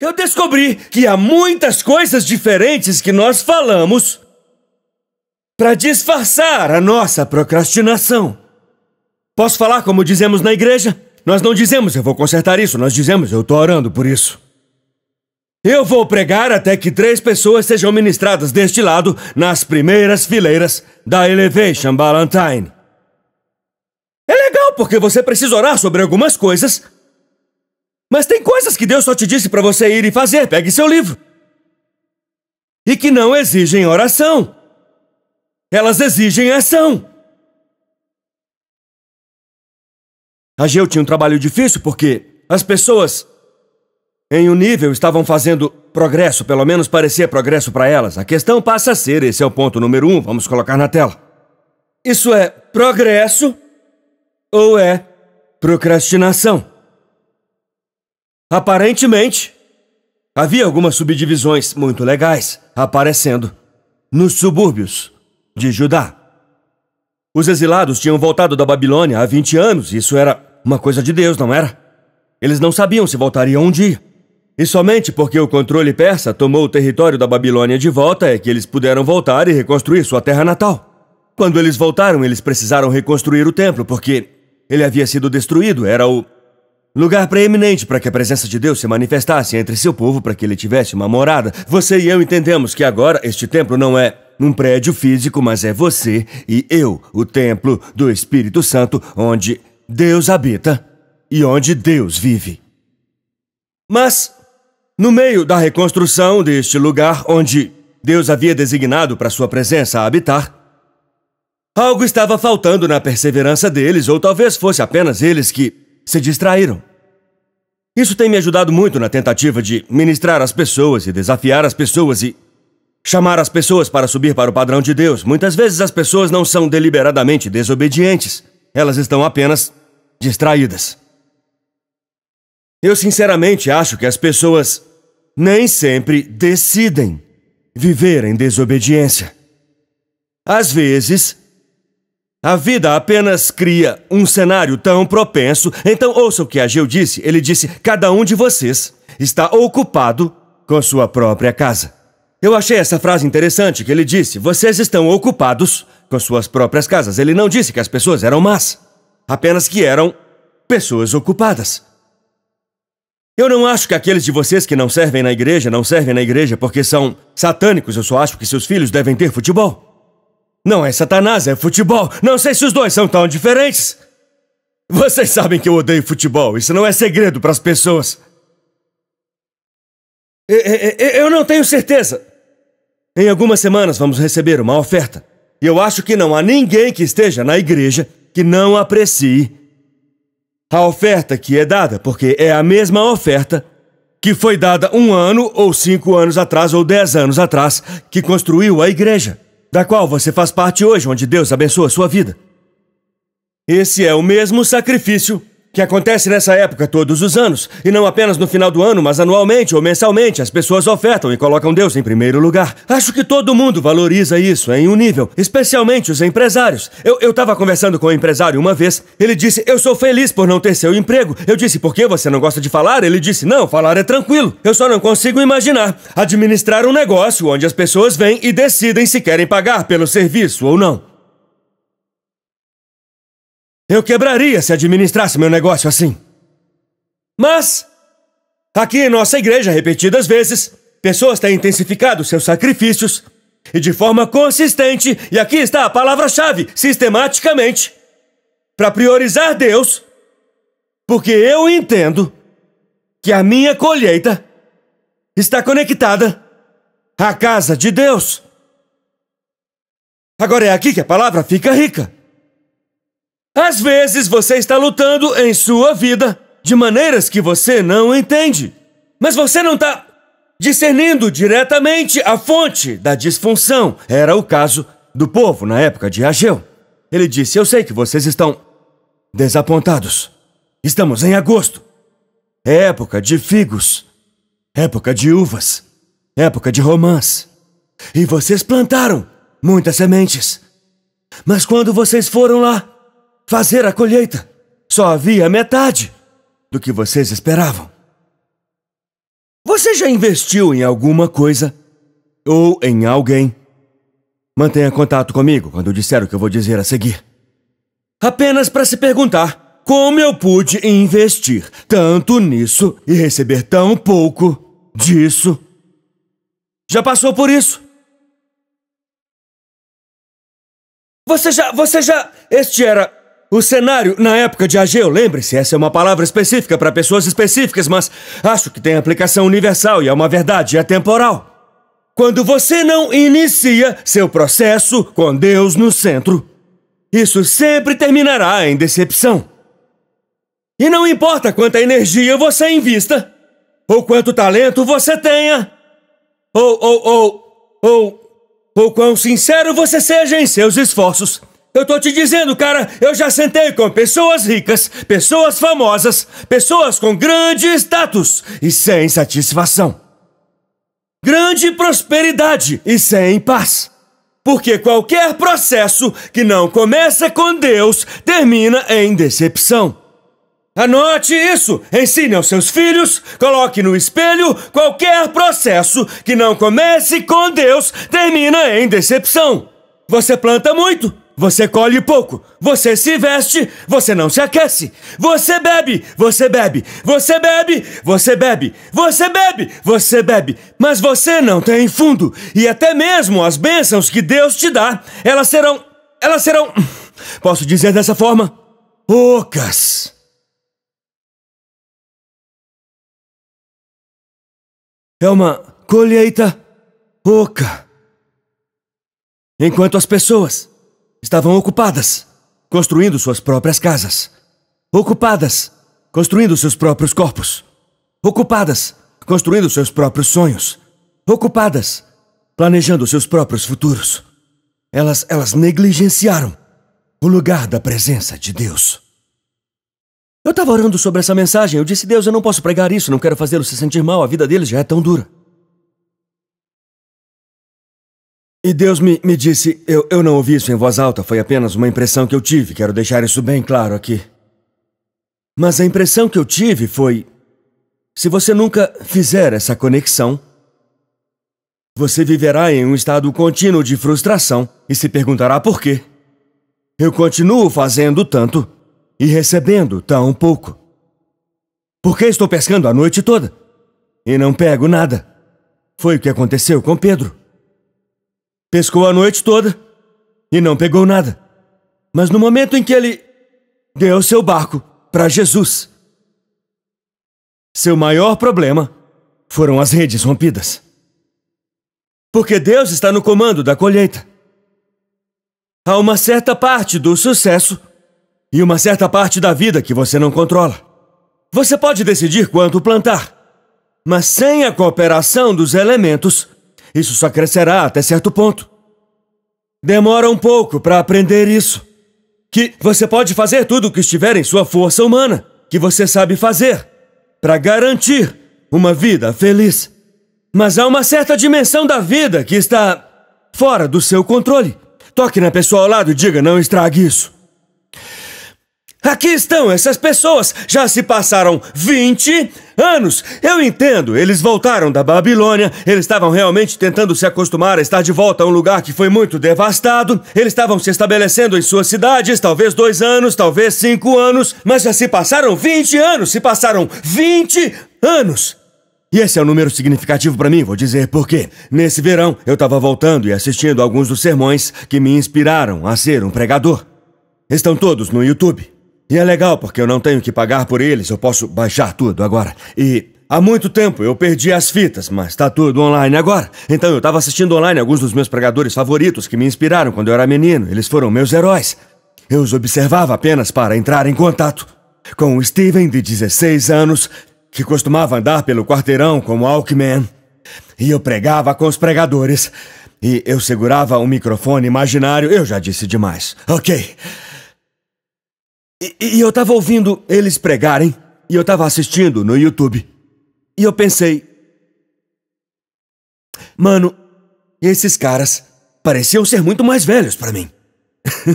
Eu descobri que há muitas coisas diferentes que nós falamos para disfarçar a nossa procrastinação. Posso falar como dizemos na igreja? Nós não dizemos eu vou consertar isso, nós dizemos eu tô orando por isso. Eu vou pregar até que três pessoas sejam ministradas deste lado nas primeiras fileiras da Elevation Valentine. É legal porque você precisa orar sobre algumas coisas mas tem coisas que Deus só te disse para você ir e fazer. Pegue seu livro. E que não exigem oração. Elas exigem ação. Ageu tinha um trabalho difícil porque as pessoas, em um nível, estavam fazendo progresso, pelo menos parecia progresso para elas. A questão passa a ser: esse é o ponto número um, vamos colocar na tela. Isso é progresso ou é procrastinação? Aparentemente, havia algumas subdivisões muito legais aparecendo nos subúrbios de Judá. Os exilados tinham voltado da Babilônia há 20 anos, isso era uma coisa de Deus, não era? Eles não sabiam se voltariam um dia. E somente porque o controle persa tomou o território da Babilônia de volta é que eles puderam voltar e reconstruir sua terra natal. Quando eles voltaram, eles precisaram reconstruir o templo, porque ele havia sido destruído, era o Lugar preeminente para que a presença de Deus se manifestasse entre seu povo para que ele tivesse uma morada. Você e eu entendemos que agora este templo não é um prédio físico, mas é você e eu, o templo do Espírito Santo, onde Deus habita e onde Deus vive. Mas, no meio da reconstrução deste lugar onde Deus havia designado para sua presença habitar, algo estava faltando na perseverança deles, ou talvez fosse apenas eles que se distraíram. Isso tem me ajudado muito na tentativa de ministrar às pessoas e desafiar as pessoas e chamar as pessoas para subir para o padrão de Deus. Muitas vezes as pessoas não são deliberadamente desobedientes, elas estão apenas distraídas. Eu sinceramente acho que as pessoas nem sempre decidem viver em desobediência. Às vezes, a vida apenas cria um cenário tão propenso. Então ouça o que Ageu disse. Ele disse: Cada um de vocês está ocupado com sua própria casa. Eu achei essa frase interessante que ele disse: Vocês estão ocupados com suas próprias casas. Ele não disse que as pessoas eram más, apenas que eram pessoas ocupadas. Eu não acho que aqueles de vocês que não servem na igreja não servem na igreja porque são satânicos. Eu só acho que seus filhos devem ter futebol. Não é Satanás, é futebol. Não sei se os dois são tão diferentes. Vocês sabem que eu odeio futebol. Isso não é segredo para as pessoas. Eu não tenho certeza. Em algumas semanas vamos receber uma oferta. E eu acho que não há ninguém que esteja na igreja que não aprecie a oferta que é dada, porque é a mesma oferta que foi dada um ano, ou cinco anos atrás, ou dez anos atrás, que construiu a igreja da qual você faz parte hoje, onde Deus abençoa sua vida. Esse é o mesmo sacrifício que acontece nessa época todos os anos, e não apenas no final do ano, mas anualmente ou mensalmente, as pessoas ofertam e colocam Deus em primeiro lugar. Acho que todo mundo valoriza isso em um nível, especialmente os empresários. Eu estava conversando com um empresário uma vez, ele disse: Eu sou feliz por não ter seu emprego. Eu disse: Por que você não gosta de falar? Ele disse: Não, falar é tranquilo. Eu só não consigo imaginar administrar um negócio onde as pessoas vêm e decidem se querem pagar pelo serviço ou não. Eu quebraria se administrasse meu negócio assim. Mas, aqui em nossa igreja, repetidas vezes, pessoas têm intensificado seus sacrifícios e de forma consistente, e aqui está a palavra-chave, sistematicamente, para priorizar Deus, porque eu entendo que a minha colheita está conectada à casa de Deus. Agora é aqui que a palavra fica rica. Às vezes você está lutando em sua vida de maneiras que você não entende, mas você não está discernindo diretamente a fonte da disfunção. Era o caso do povo na época de Ageu. Ele disse: Eu sei que vocês estão desapontados. Estamos em agosto. É época de figos, época de uvas, época de romãs. E vocês plantaram muitas sementes. Mas quando vocês foram lá fazer a colheita. Só havia metade do que vocês esperavam. Você já investiu em alguma coisa ou em alguém? Mantenha contato comigo quando disser o que eu vou dizer a seguir. Apenas para se perguntar como eu pude investir tanto nisso e receber tão pouco disso. Já passou por isso? Você já. Você já. Este era o cenário na época de Ageu, lembre-se, essa é uma palavra específica para pessoas específicas, mas acho que tem aplicação universal e é uma verdade atemporal. É Quando você não inicia seu processo com Deus no centro, isso sempre terminará em decepção. E não importa quanta energia você invista, ou quanto talento você tenha, ou, ou, ou, ou, ou quão sincero você seja em seus esforços. Eu tô te dizendo, cara, eu já sentei com pessoas ricas, pessoas famosas, pessoas com grande status e sem satisfação. Grande prosperidade e sem paz. Porque qualquer processo que não começa com Deus termina em decepção. Anote isso, ensine aos seus filhos, coloque no espelho: qualquer processo que não comece com Deus termina em decepção. Você planta muito, você colhe pouco, você se veste, você não se aquece. Você bebe, você bebe, você bebe, você bebe, você bebe, você bebe. Mas você não tem fundo. E até mesmo as bênçãos que Deus te dá, elas serão. Elas serão. Posso dizer dessa forma? Ocas. É uma colheita oca. Enquanto as pessoas estavam ocupadas, construindo suas próprias casas. Ocupadas, construindo seus próprios corpos. Ocupadas, construindo seus próprios sonhos. Ocupadas, planejando seus próprios futuros. Elas, elas negligenciaram o lugar da presença de Deus. Eu estava orando sobre essa mensagem. Eu disse, Deus, eu não posso pregar isso, não quero fazê-lo se sentir mal, a vida deles já é tão dura. E Deus me, me disse, eu, eu não ouvi isso em voz alta, foi apenas uma impressão que eu tive, quero deixar isso bem claro aqui. Mas a impressão que eu tive foi: se você nunca fizer essa conexão, você viverá em um estado contínuo de frustração e se perguntará por quê. Eu continuo fazendo tanto e recebendo tão pouco. Por que estou pescando a noite toda e não pego nada? Foi o que aconteceu com Pedro. Pescou a noite toda e não pegou nada. Mas no momento em que ele deu seu barco para Jesus, seu maior problema foram as redes rompidas. Porque Deus está no comando da colheita. Há uma certa parte do sucesso e uma certa parte da vida que você não controla. Você pode decidir quanto plantar, mas sem a cooperação dos elementos, isso só crescerá até certo ponto. Demora um pouco para aprender isso. Que você pode fazer tudo o que estiver em sua força humana, que você sabe fazer, para garantir uma vida feliz. Mas há uma certa dimensão da vida que está fora do seu controle. Toque na pessoa ao lado e diga: não estrague isso. Aqui estão essas pessoas, já se passaram 20 anos. Eu entendo, eles voltaram da Babilônia, eles estavam realmente tentando se acostumar a estar de volta a um lugar que foi muito devastado, eles estavam se estabelecendo em suas cidades, talvez dois anos, talvez cinco anos, mas já se passaram 20 anos, se passaram 20 anos. E esse é um número significativo para mim, vou dizer por quê. Nesse verão, eu estava voltando e assistindo alguns dos sermões que me inspiraram a ser um pregador. Estão todos no YouTube. E é legal porque eu não tenho que pagar por eles, eu posso baixar tudo agora. E há muito tempo eu perdi as fitas, mas tá tudo online agora. Então eu tava assistindo online alguns dos meus pregadores favoritos que me inspiraram quando eu era menino. Eles foram meus heróis. Eu os observava apenas para entrar em contato com o Steven de 16 anos, que costumava andar pelo quarteirão como Alckman. E eu pregava com os pregadores. E eu segurava um microfone imaginário. Eu já disse demais. Ok. E, e, eu tava ouvindo eles pregarem, e eu tava assistindo no YouTube. E eu pensei. Mano, esses caras pareciam ser muito mais velhos para mim.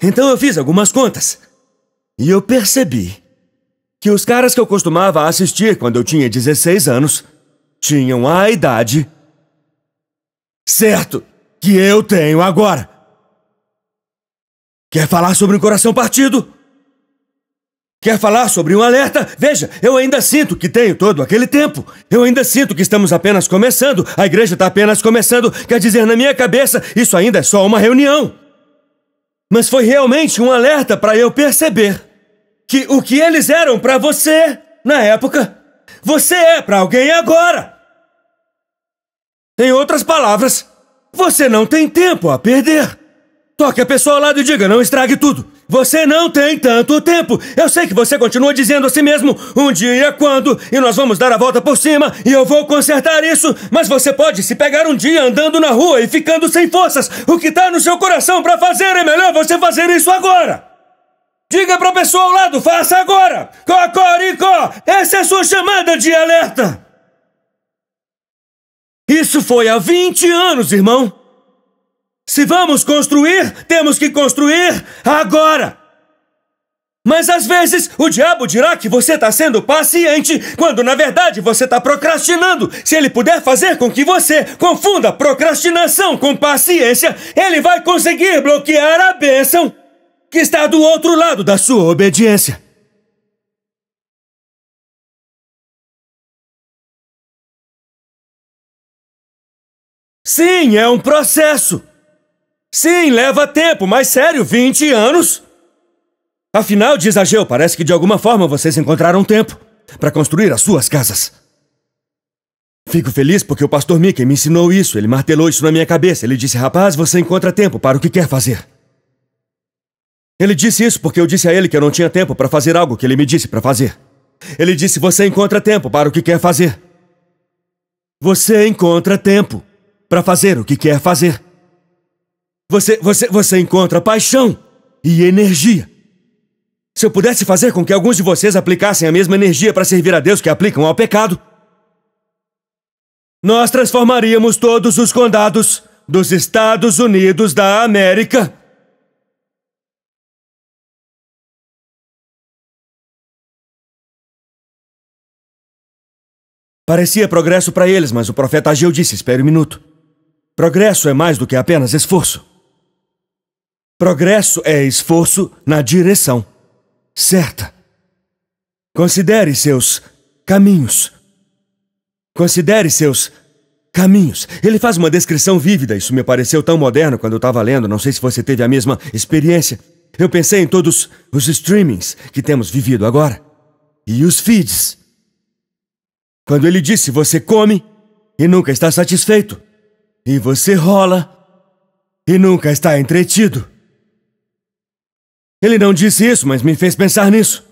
então eu fiz algumas contas. E eu percebi que os caras que eu costumava assistir quando eu tinha 16 anos tinham a idade. Certo, que eu tenho agora. Quer falar sobre um coração partido? Quer falar sobre um alerta? Veja, eu ainda sinto que tenho todo aquele tempo. Eu ainda sinto que estamos apenas começando. A igreja está apenas começando. Quer dizer, na minha cabeça, isso ainda é só uma reunião. Mas foi realmente um alerta para eu perceber que o que eles eram para você na época, você é para alguém agora. Em outras palavras, você não tem tempo a perder. Toque a pessoa ao lado e diga, não estrague tudo. Você não tem tanto tempo. Eu sei que você continua dizendo a si mesmo, um dia é quando, e nós vamos dar a volta por cima, e eu vou consertar isso. Mas você pode se pegar um dia andando na rua e ficando sem forças. O que tá no seu coração para fazer é melhor você fazer isso agora. Diga pra pessoa ao lado, faça agora. Cocorico, essa é a sua chamada de alerta. Isso foi há 20 anos, irmão. Se vamos construir, temos que construir agora! Mas às vezes o diabo dirá que você está sendo paciente, quando na verdade você está procrastinando. Se ele puder fazer com que você confunda procrastinação com paciência, ele vai conseguir bloquear a bênção que está do outro lado da sua obediência. Sim, é um processo. Sim, leva tempo, mas sério, 20 anos? Afinal, diz Ageu, parece que de alguma forma vocês encontraram tempo para construir as suas casas. Fico feliz porque o pastor Mickey me ensinou isso, ele martelou isso na minha cabeça. Ele disse: Rapaz, você encontra tempo para o que quer fazer. Ele disse isso porque eu disse a ele que eu não tinha tempo para fazer algo que ele me disse para fazer. Ele disse: Você encontra tempo para o que quer fazer. Você encontra tempo para fazer o que quer fazer. Você, você, você encontra paixão e energia. Se eu pudesse fazer com que alguns de vocês aplicassem a mesma energia para servir a Deus que aplicam ao pecado, nós transformaríamos todos os condados dos Estados Unidos da América. Parecia progresso para eles, mas o profeta Agil disse: espere um minuto. Progresso é mais do que apenas esforço. Progresso é esforço na direção certa. Considere seus caminhos. Considere seus caminhos. Ele faz uma descrição vívida, isso me pareceu tão moderno quando eu estava lendo, não sei se você teve a mesma experiência. Eu pensei em todos os streamings que temos vivido agora e os feeds. Quando ele disse: Você come e nunca está satisfeito, e você rola e nunca está entretido. Ele não disse isso, mas me fez pensar nisso.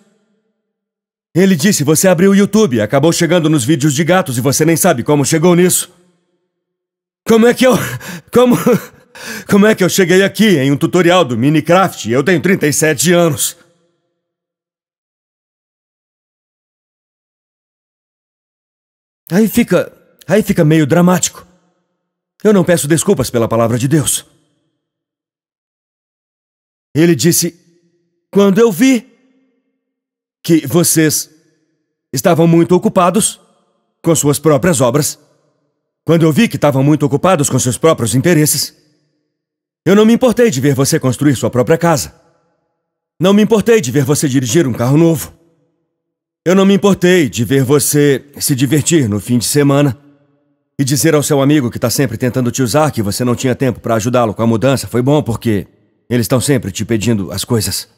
Ele disse: Você abriu o YouTube, acabou chegando nos vídeos de gatos e você nem sabe como chegou nisso. Como é que eu. Como. Como é que eu cheguei aqui em um tutorial do Minecraft? Eu tenho 37 anos. Aí fica. Aí fica meio dramático. Eu não peço desculpas pela palavra de Deus. Ele disse: quando eu vi que vocês estavam muito ocupados com suas próprias obras, quando eu vi que estavam muito ocupados com seus próprios interesses, eu não me importei de ver você construir sua própria casa. Não me importei de ver você dirigir um carro novo. Eu não me importei de ver você se divertir no fim de semana e dizer ao seu amigo que está sempre tentando te usar que você não tinha tempo para ajudá-lo com a mudança foi bom porque eles estão sempre te pedindo as coisas.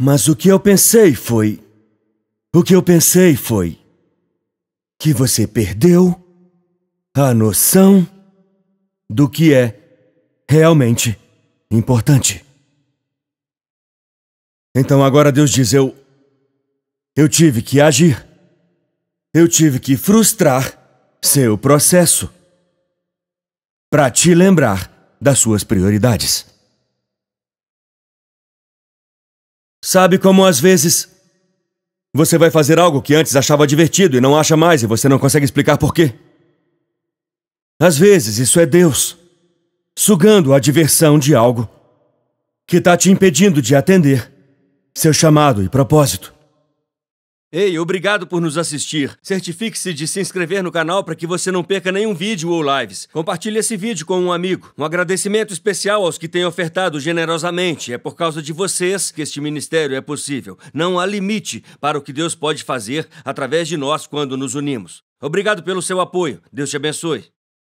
Mas o que eu pensei foi. O que eu pensei foi. Que você perdeu a noção do que é realmente importante. Então agora Deus diz: eu. Eu tive que agir. Eu tive que frustrar seu processo para te lembrar das suas prioridades. Sabe como às vezes. Você vai fazer algo que antes achava divertido e não acha mais e você não consegue explicar por quê? Às vezes isso é Deus sugando a diversão de algo que está te impedindo de atender seu chamado e propósito. Ei, obrigado por nos assistir. Certifique-se de se inscrever no canal para que você não perca nenhum vídeo ou lives. Compartilhe esse vídeo com um amigo. Um agradecimento especial aos que têm ofertado generosamente. É por causa de vocês que este ministério é possível. Não há limite para o que Deus pode fazer através de nós quando nos unimos. Obrigado pelo seu apoio. Deus te abençoe.